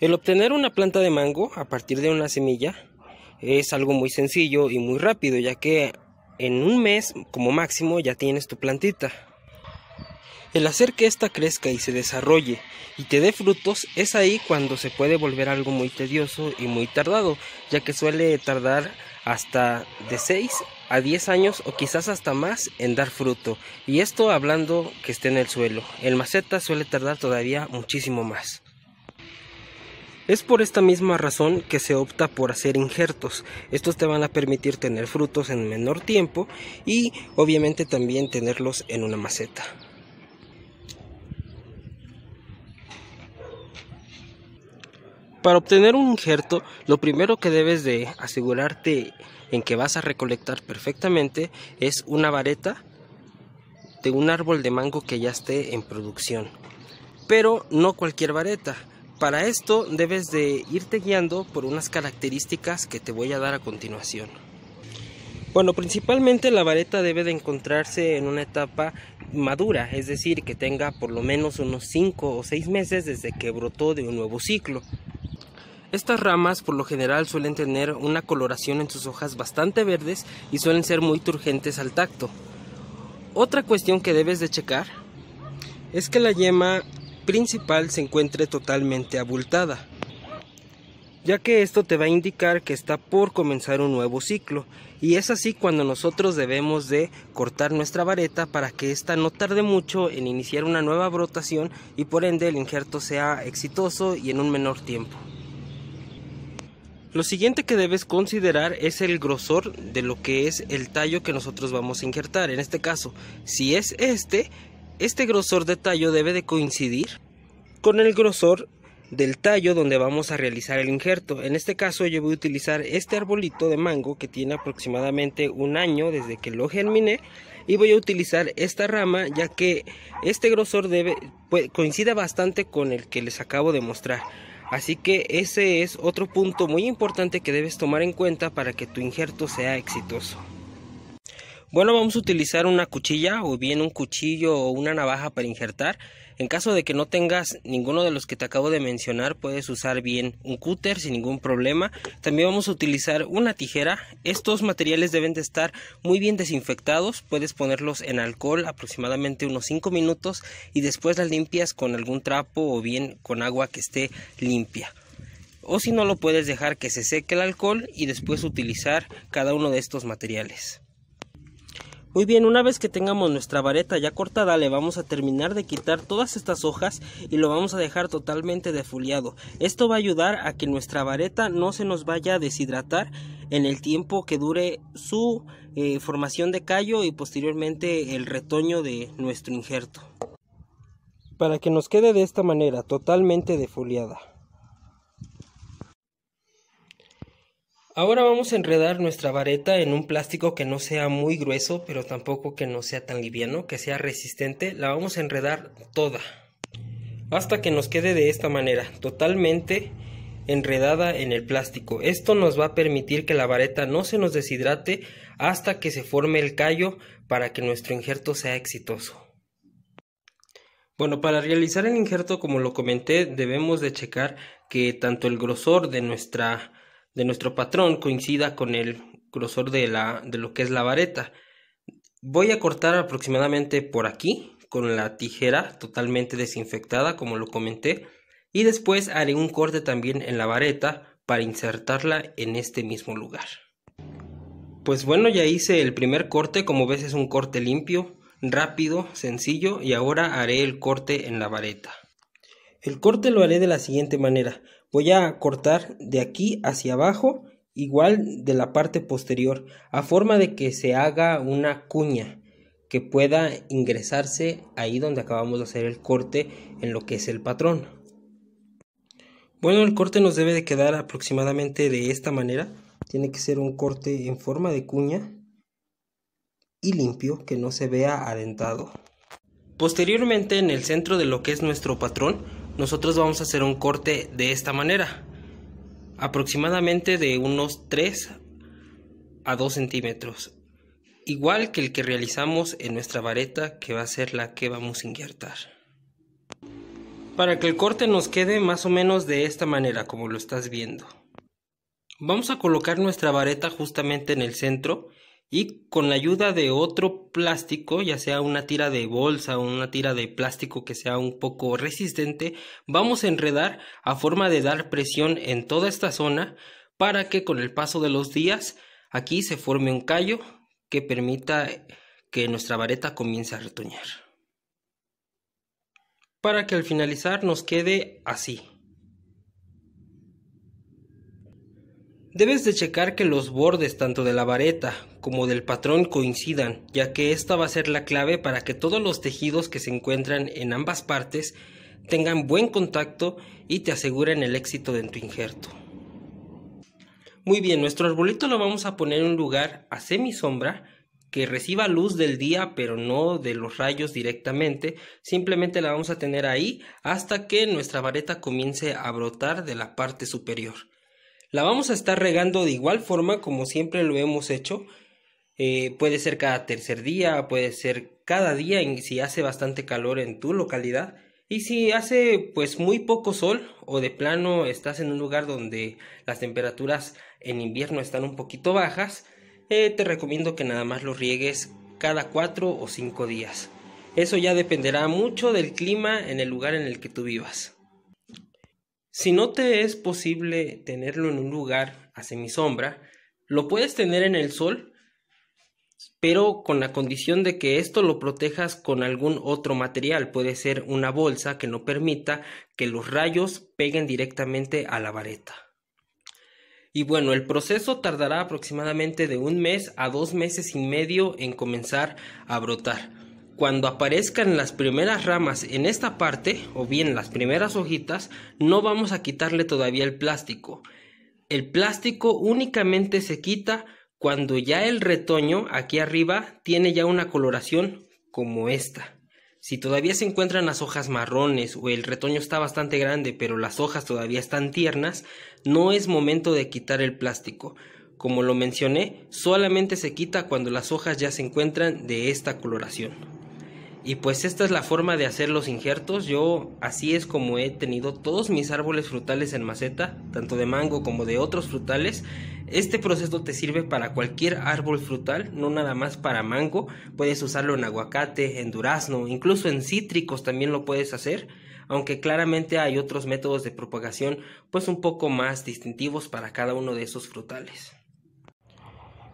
El obtener una planta de mango a partir de una semilla es algo muy sencillo y muy rápido, ya que en un mes como máximo ya tienes tu plantita. El hacer que ésta crezca y se desarrolle y te dé frutos es ahí cuando se puede volver algo muy tedioso y muy tardado, ya que suele tardar hasta de 6 a 10 años o quizás hasta más en dar fruto. Y esto hablando que esté en el suelo. El maceta suele tardar todavía muchísimo más. Es por esta misma razón que se opta por hacer injertos. Estos te van a permitir tener frutos en menor tiempo y obviamente también tenerlos en una maceta. Para obtener un injerto, lo primero que debes de asegurarte en que vas a recolectar perfectamente es una vareta de un árbol de mango que ya esté en producción. Pero no cualquier vareta, para esto debes de irte guiando por unas características que te voy a dar a continuación. Bueno, principalmente la vareta debe de encontrarse en una etapa madura, es decir, que tenga por lo menos unos 5 o 6 meses desde que brotó de un nuevo ciclo. Estas ramas por lo general suelen tener una coloración en sus hojas bastante verdes y suelen ser muy turgentes al tacto. Otra cuestión que debes de checar es que la yema principal se encuentre totalmente abultada, ya que esto te va a indicar que está por comenzar un nuevo ciclo, y es así cuando nosotros debemos de cortar nuestra vareta para que ésta no tarde mucho en iniciar una nueva brotación y por ende el injerto sea exitoso y en un menor tiempo. Lo siguiente que debes considerar es el grosor de lo que es el tallo que nosotros vamos a injertar. En este caso, si es este, este grosor de tallo debe de coincidir con el grosor del tallo donde vamos a realizar el injerto. En este caso yo voy a utilizar este arbolito de mango que tiene aproximadamente un año desde que lo germiné y voy a utilizar esta rama ya que este grosor debe coincida pues, coincide bastante con el que les acabo de mostrar. Así que ese es otro punto muy importante que debes tomar en cuenta para que tu injerto sea exitoso. Bueno, vamos a utilizar una cuchilla o bien un cuchillo o una navaja para injertar. En caso de que no tengas ninguno de los que te acabo de mencionar, puedes usar bien un cúter sin ningún problema. También vamos a utilizar una tijera. Estos materiales deben de estar muy bien desinfectados. Puedes ponerlos en alcohol aproximadamente unos 5 minutos y después las limpias con algún trapo o bien con agua que esté limpia o si no lo puedes dejar que se seque el alcohol y después utilizar cada uno de estos materiales. Muy bien, una vez que tengamos nuestra vareta ya cortada, le vamos a terminar de quitar todas estas hojas y lo vamos a dejar totalmente defoliado. Esto va a ayudar a que nuestra vareta no se nos vaya a deshidratar en el tiempo que dure su eh, formación de callo y posteriormente el retoño de nuestro injerto. Para que nos quede de esta manera totalmente defoliada. Ahora vamos a enredar nuestra vareta en un plástico que no sea muy grueso, pero tampoco que no sea tan liviano, que sea resistente. La vamos a enredar toda, hasta que nos quede de esta manera, totalmente enredada en el plástico. Esto nos va a permitir que la vareta no se nos deshidrate hasta que se forme el callo para que nuestro injerto sea exitoso. Bueno, para realizar el injerto, como lo comenté, debemos de checar que tanto el grosor de nuestra de nuestro patrón coincida con el grosor de, la, de lo que es la vareta. Voy a cortar aproximadamente por aquí con la tijera totalmente desinfectada como lo comenté y después haré un corte también en la vareta para insertarla en este mismo lugar. Pues bueno ya hice el primer corte como ves es un corte limpio, rápido, sencillo y ahora haré el corte en la vareta. El corte lo haré de la siguiente manera. Voy a cortar de aquí hacia abajo, igual de la parte posterior, a forma de que se haga una cuña que pueda ingresarse ahí donde acabamos de hacer el corte en lo que es el patrón. Bueno, el corte nos debe de quedar aproximadamente de esta manera. Tiene que ser un corte en forma de cuña y limpio, que no se vea adentado. Posteriormente en el centro de lo que es nuestro patrón nosotros vamos a hacer un corte de esta manera aproximadamente de unos 3 a 2 centímetros igual que el que realizamos en nuestra vareta que va a ser la que vamos a injertar para que el corte nos quede más o menos de esta manera como lo estás viendo vamos a colocar nuestra vareta justamente en el centro y con la ayuda de otro plástico, ya sea una tira de bolsa o una tira de plástico que sea un poco resistente, vamos a enredar a forma de dar presión en toda esta zona para que con el paso de los días aquí se forme un callo que permita que nuestra vareta comience a retoñar. Para que al finalizar nos quede así. Debes de checar que los bordes tanto de la vareta como del patrón coincidan, ya que esta va a ser la clave para que todos los tejidos que se encuentran en ambas partes tengan buen contacto y te aseguren el éxito de tu injerto. Muy bien, nuestro arbolito lo vamos a poner en un lugar a semisombra que reciba luz del día pero no de los rayos directamente, simplemente la vamos a tener ahí hasta que nuestra vareta comience a brotar de la parte superior. La vamos a estar regando de igual forma como siempre lo hemos hecho. Eh, puede ser cada tercer día, puede ser cada día si hace bastante calor en tu localidad. Y si hace pues muy poco sol o de plano estás en un lugar donde las temperaturas en invierno están un poquito bajas, eh, te recomiendo que nada más lo riegues cada cuatro o cinco días. Eso ya dependerá mucho del clima en el lugar en el que tú vivas. Si no te es posible tenerlo en un lugar a semisombra, lo puedes tener en el sol, pero con la condición de que esto lo protejas con algún otro material. Puede ser una bolsa que no permita que los rayos peguen directamente a la vareta. Y bueno, el proceso tardará aproximadamente de un mes a dos meses y medio en comenzar a brotar. Cuando aparezcan las primeras ramas en esta parte, o bien las primeras hojitas, no vamos a quitarle todavía el plástico. El plástico únicamente se quita cuando ya el retoño aquí arriba tiene ya una coloración como esta. Si todavía se encuentran las hojas marrones o el retoño está bastante grande pero las hojas todavía están tiernas, no es momento de quitar el plástico. Como lo mencioné, solamente se quita cuando las hojas ya se encuentran de esta coloración. Y pues esta es la forma de hacer los injertos. Yo así es como he tenido todos mis árboles frutales en maceta, tanto de mango como de otros frutales. Este proceso te sirve para cualquier árbol frutal, no nada más para mango. Puedes usarlo en aguacate, en durazno, incluso en cítricos también lo puedes hacer. Aunque claramente hay otros métodos de propagación pues un poco más distintivos para cada uno de esos frutales.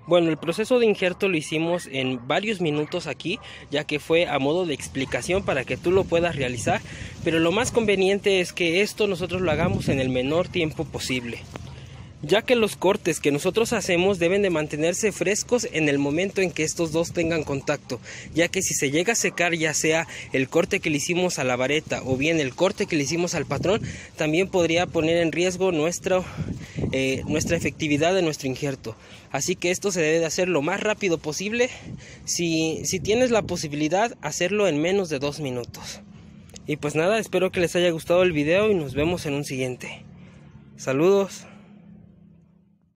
Bueno, el proceso de injerto lo hicimos en varios minutos aquí, ya que fue a modo de explicación para que tú lo puedas realizar, pero lo más conveniente es que esto nosotros lo hagamos en el menor tiempo posible ya que los cortes que nosotros hacemos deben de mantenerse frescos en el momento en que estos dos tengan contacto, ya que si se llega a secar ya sea el corte que le hicimos a la vareta o bien el corte que le hicimos al patrón, también podría poner en riesgo nuestro eh, nuestra efectividad de nuestro injerto. Así que esto se debe de hacer lo más rápido posible. Si, si tienes la posibilidad, hacerlo en menos de dos minutos. Y pues nada, espero que les haya gustado el video y nos vemos en un siguiente. Saludos.